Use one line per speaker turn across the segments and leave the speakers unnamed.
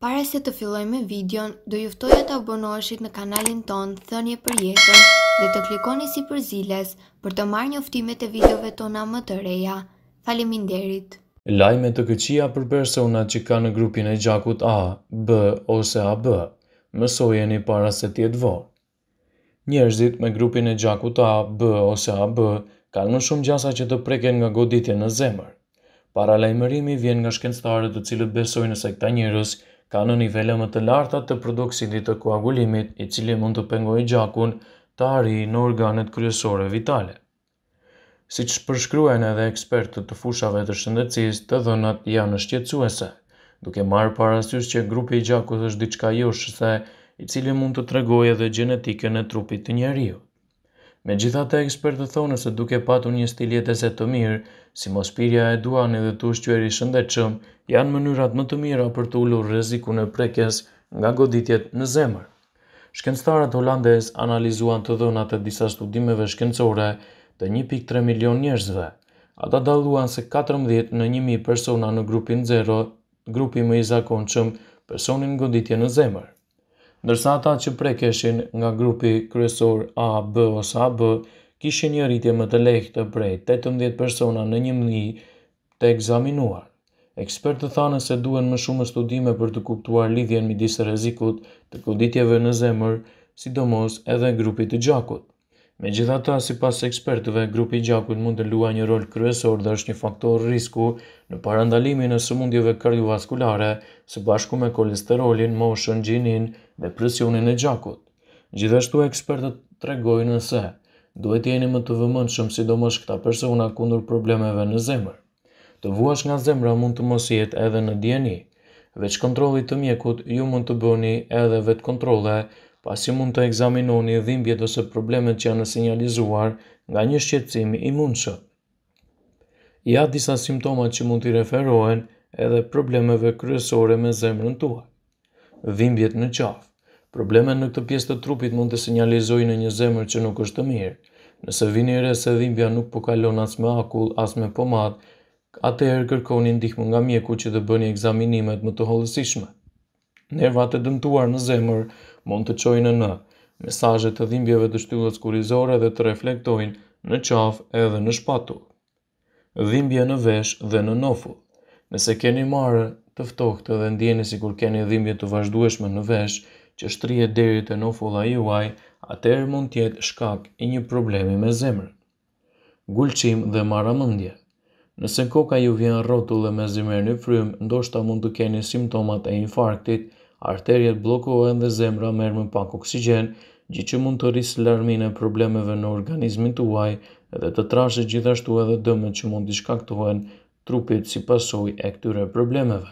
Pare se të filloj me videon, do juftoj e të abonoshit në kanalin ton, thënje për jetën dhe të klikoni si për ziles për të marrë një uftimet e videove tona më të reja. Falimin derit! Lajme të këqia për persona që ka në grupin e gjakut A, B ose AB, mësojeni para se tjetë vo. Njerëzit me grupin e gjakut A, B ose AB, ka në shumë gjasa që të preken nga goditje në zemër. Para lajmërimi vjen nga shkenstarët të cilët besojnë se këta njerës, ka në nivele më të larta të produksitit të koagulimit i cili mund të pengoj gjakun të ari në organet kryesore vitale. Si që përshkryen edhe ekspertët të fushave të shëndecis, të dhënat janë shqetsuese, duke marë parasysh që grupi i gjakut është diçka joshëse, i cili mund të tregoj edhe genetikën e trupit të njeriut. Me gjitha të ekspertë thonë se duke patu një stil jetese të mirë, si mospirja e duani dhe të ushqyëri shëndechëm, janë mënyrat më të mira për të ullur reziku në prekjes nga goditjet në zemër. Shkenstarët holandes analizuan të dhënat e disa studimeve shkencore të 1.3 milion njerëzve. Ata daluan se 14 në 1.000 persona në grupin 0, grupi më i zakonqëm, personin goditje në zemër ndërsa ata që prekeshin nga grupi kryesor A, B ose AB kishin një rritje më të lehtë të prej 18 persona në një mëni të egzaminuar. Ekspertë thanë se duhen më shumë studime për të kuptuar lidhjen midis rrezikut të goditjeve në zemër, sidomos edhe grupit të gjakut. Me gjitha ta, si pas ekspertëve, grupi gjakut mund të lua një rol kryesor dhe është një faktor risku në parandalimin e sëmundjeve kardiovaskulare, së bashku me kolesterolin, moshën, gjinin, depresionin e gjakut. Gjithashtu ekspertët tregojnë se duhet jeni më të vëmendshëm sidomos këta persona kundër problemeve në zemër. Të vuash nga zemra mund të mos jetë edhe në dieni. Veç kontrollit të mjekut ju mund të bëni edhe vetë kontrole, pasi mund të ekzaminoni dhimbjet ose problemet që janë sinjalizuar nga një shqetësim i mundshëm. Ja disa simptoma që mund t'i referohen edhe problemeve kryesore me zemrën tuaj. Dhimbjet në qafë Problemet në këtë pjesë të trupit mund të sinjalizojnë në një zemër që nuk është e mirë. Nëse vini re se dhimbja nuk po kalon as me akull, as me pomadë, atëherë kërkoni ndihmë nga mjeku që të bëni ekzaminimet më të hollësishme. Nervat e dëmtuar në zemër mund të çojnë në, në. të dhimbjeve të shtyllës kurrizore dhe të reflektojnë në qafë edhe në shpatull. Dhimbje në vesh dhe në nofu. Nëse keni marrë të ftohtë dhe ndjeni sikur keni dhimbje të vazhdueshme në vesh, që shtrije deri të në fulla juaj, atër mund tjetë shkak i një problemi me zemrën. Gullqim dhe maramëndje Nëse koka ju vjen dhe me zemrën e frym, ndoshta mund të keni simptomat e infarktit, arterjet blokohen dhe zemra merë më pak oksigen, gjithë që mund të rrisë lërmine e problemeve në organizmin të uaj dhe të trashe gjithashtu edhe dëmet që mund të shkaktohen trupit si pasoj e këtyre problemeve.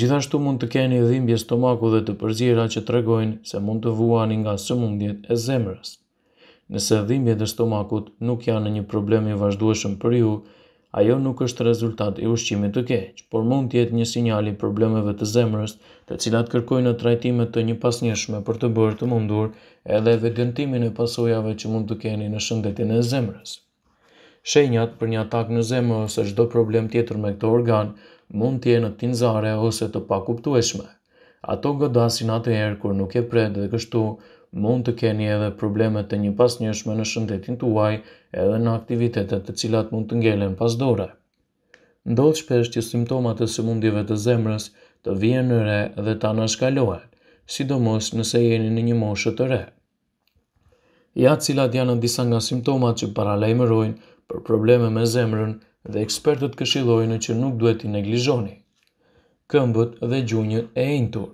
Gjithashtu mund të keni dhimbje stomaku dhe të përzira që të regojnë se mund të vuani nga sëmundjet e zemrës. Nëse dhimbje dhe stomakut nuk janë një problemi vazhdueshëm për ju, ajo nuk është rezultat i ushqimit të keq, por mund tjetë një sinjali problemeve të zemrës të cilat kërkojnë në trajtimet të një pasnjëshme për të bërë të mundur edhe vedentimin e pasojave që mund të keni në shëndetin e zemrës. Shenjat për një atak në zemër ose çdo problem tjetër me këtë organ mund të jenë tinzare ose të pakuptueshme. Ato godasin atëherë kur nuk e pred dhe kështu mund të keni edhe probleme të një pasnjëshme në shëndetin tuaj edhe në aktivitetet të cilat mund të ngelen pas dore. Ndodh shpesh që simptomat e sëmundjeve të zemrës të vijen në re dhe të anashkalohen, sidomos nëse jeni në një moshë të re. Ja cilat janë në disa nga simptomat që paralajmërojnë për probleme me zemrën dhe ekspertët këshilojnë që nuk duhet i neglizhoni. Këmbët dhe gjunjët e ejntur.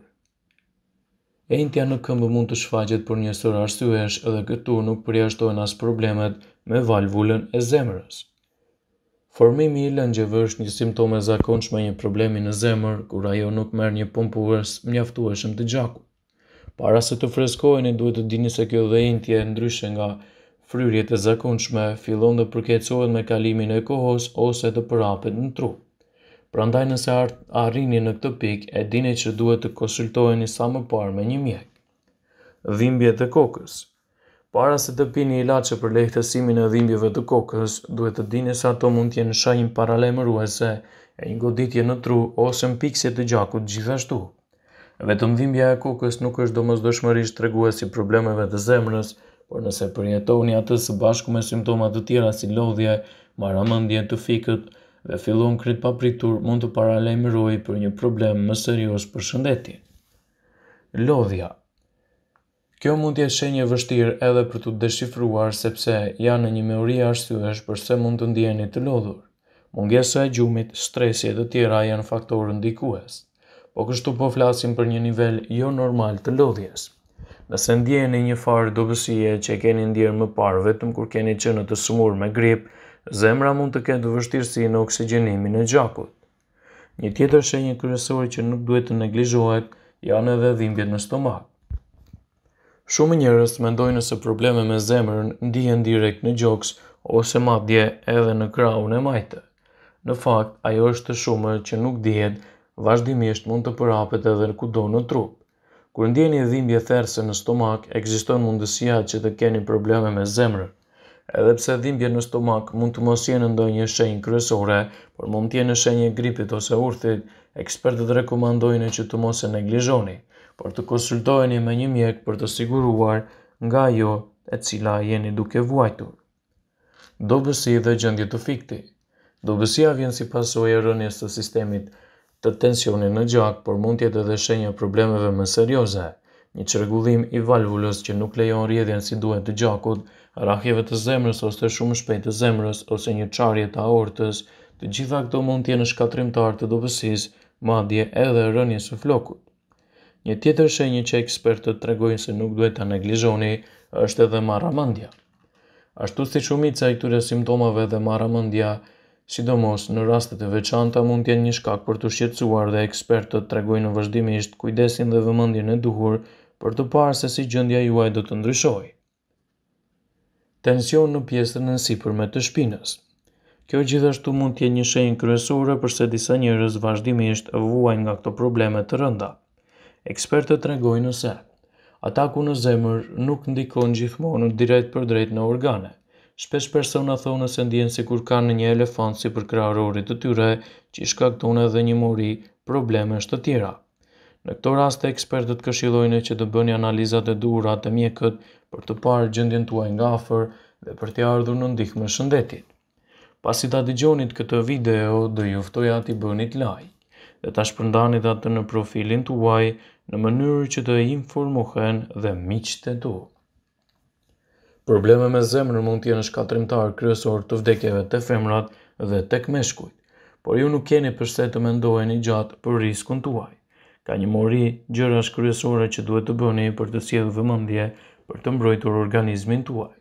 Ejntja në këmbë mund të shfaqet për një sër arsyesh dhe këtu nuk përjashtojnë as problemet me valvulën e zemrës. Formimi i lëngjeve është një simptome e zakonshme një problemi në zemër kur ajo nuk merr një pumpues mjaftueshëm të gjakut. Para se të freskoheni duhet të dini se kjo e ndryshe nga fryrjet e zakonshme fillon dhe përkecojnë me kalimin e kohës ose të përapet në tru. Prandaj nëse arrini në këtë pikë, e dini që duhet të konsultoheni sa më parë me një mjek. Dhimbjet e kokës. Para se të pini ilaçe për lehtësimin e dhimbjeve të kokës, duhet të dini se ato mund të jenë shenjë paralajmëruese e një goditje në tru ose mpiksje të gjakut gjithashtu. Vetëm dhimbja e kokës nuk është domosdoshmërisht treguesi problemeve të zemrës, por nëse përjetoni atë së bashku me simptomat të tjera si lodhje, maramëndje të fikët dhe fillon krit papritur, mund të paralajmëroj për një problem më serios për shëndetje. Lodhja Kjo mund t'je shenje vështirë edhe për të deshifruar sepse janë në një meori arsyesh përse mund të ndjeni të lodhur. Mungesa e gjumit, stresi e të tjera janë faktorën ndikues. Po kështu po flasim për një nivel jo normal të lodhjesë. Nëse ndjeni një farë dobësie që keni ndjerë më parë, vetëm kur keni qenë të sumur me grip, zemra mund të ketë vështirësi në oksigenimin e gjakut. Një tjetër shenjë kryesor që nuk duhet të neglizhohet janë edhe dhimbjet në stomak. Shumë njerëz mendojnë se probleme me zemrën ndihen direkt në gjoks ose madje edhe në krahun e majtë. Në fakt, ajo është shumë që nuk dihet, vazhdimisht mund të përapet edhe kudo në trup. Kur ndjeni dhimbje thersë në stomak, ekziston mundësia që të keni probleme me zemrën. Edhe pse dhimbja në stomak mund të mos jenë ndonjë shenjë kryesore, por mund të jenë shenjë gripit ose urthit, ekspertët rekomandojnë që të mos e neglizhoni, por të konsultoheni me një mjek për të siguruar nga ajo e cila jeni duke vuajtur. Dobësi dhe gjendje të fikti. Dobësia vjen si pasojë e rënjes së sistemit të tensionin në gjak, por mund tjetë edhe shenjë problemeve më serioze. Një qërgullim i valvulës që nuk lejon rjedhjen si duhet të gjakut, rahjeve të zemrës ose shumë shpejt të zemrës ose një qarje të aortës, të gjitha këto mund tjenë shkatrimtar të dobesis, madje edhe rënjës së flokut. Një tjetër shenjë që ekspertët tregojnë se nuk duhet të neglizhoni, është edhe maramandja. Ashtu si shumica e këture simptomave dhe maramandja, sidomos në rastet e veçanta mund tjenë një shkak për të shqetsuar dhe ekspertët tregojnë vazhdimisht kujdesin dhe vëmëndjen e duhur për të parë se si gjëndja juaj do të ndryshoj. Tension në pjesën e si me të shpinës Kjo gjithashtu mund tjenë një shenjë kryesore përse disa njërës vazhdimisht vuajnë nga këto problemet të rënda. Ekspertët tregojnë se, ataku në zemër nuk ndikon gjithmonë direkt për drejt në organe, shpesh persona thonë se ndjenë si kur kanë një elefant si për të tyre, që i shkaktone dhe një mori është të tjera. Në këto raste ekspertët këshilojnë që të bëni analizat e durat të mjekët për të parë gjëndjen tuaj nga afer dhe për të ardhur në ndihme shëndetit. Pasi ta digjonit këtë video, dhe juftoja t'i bënit like dhe ta shpërndanit atë në profilin tuaj në mënyrë që të informohen dhe miqët e duhet. Probleme me zemrën mund të jenë shkatrimtar kryesor të vdekjeve të femrat dhe tek meshkujt, por ju nuk keni përse të mendoheni gjatë për riskun tuaj. Ka një mori gjëra shkryesore që duhet të bëni për të sjedhë vëmëndje për të mbrojtur organizmin tuaj.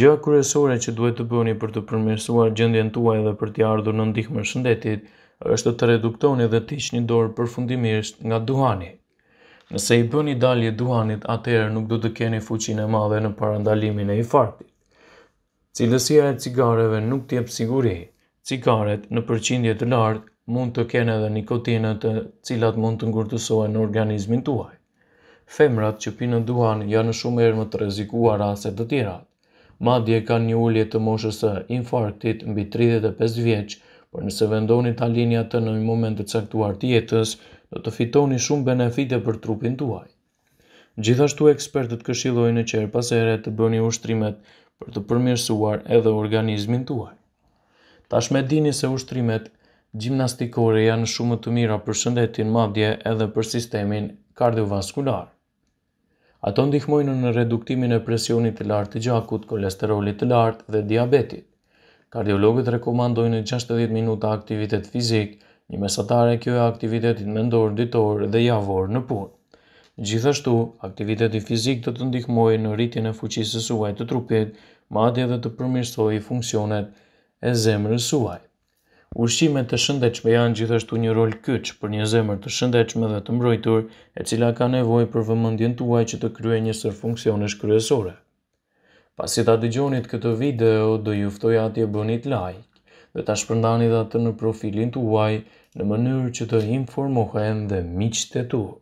Gjëra kryesore që duhet të bëni për të përmirësuar gjendjen tuaj dhe për të ardhur në ndihmën shëndetit është të reduktoni dhe të ishni dorë përfundimisht nga duhani. Nëse i bëni dalje duhanit, atëherë nuk do të keni fuqinë e madhe në parandalimin e infarkti. Cilësia e cigareve nuk t'i siguri. Cigaret në përqindje të lartë mund të kenë edhe nikotinë të cilat mund të ngurtësohen në organizmin tuaj. Femrat që pinë duhan janë shumë erë më të rrezikuar se të tjerat. Madje kanë një ulje të moshës së infarktit mbi 35 vjeç, por nëse vendoni ta lini atë në një moment të caktuar të jetës, do të fitoni shumë benefite për trupin tuaj. Gjithashtu ekspertët këshillojnë që her pas të bëni ushtrimet për të përmirësuar edhe organizmin tuaj. Tash me dini se ushtrimet gjimnastikore janë shumë të mira për shëndetin madje edhe për sistemin kardiovaskular. Ato ndihmojnë në reduktimin e presionit të lartë të gjakut, kolesterolit të lartë dhe diabetit. Kardiologët rekomandojnë 60 minuta aktivitet fizikë Një mesatare kjo e aktivitetit mendor, ditor dhe javor në punë. Gjithashtu, aktiviteti fizik të të ndihmoj në rritin e fuqisë suaj të trupit, ma atje dhe të përmirsoj i funksionet e zemrës suaj. Ushqimet të shëndechme janë gjithashtu një rol kyç për një zemrë të shëndechme dhe të mbrojtur, e cila ka nevoj për vëmëndjen të uaj që të krye një sër funksionesh kryesore. Pasit ta gjonit këtë video, do juftoj atje bënit like dhe ta shpërndani dhe atë në profilin të uaj në mënyrë që të informohen dhe miqtë të tuaj.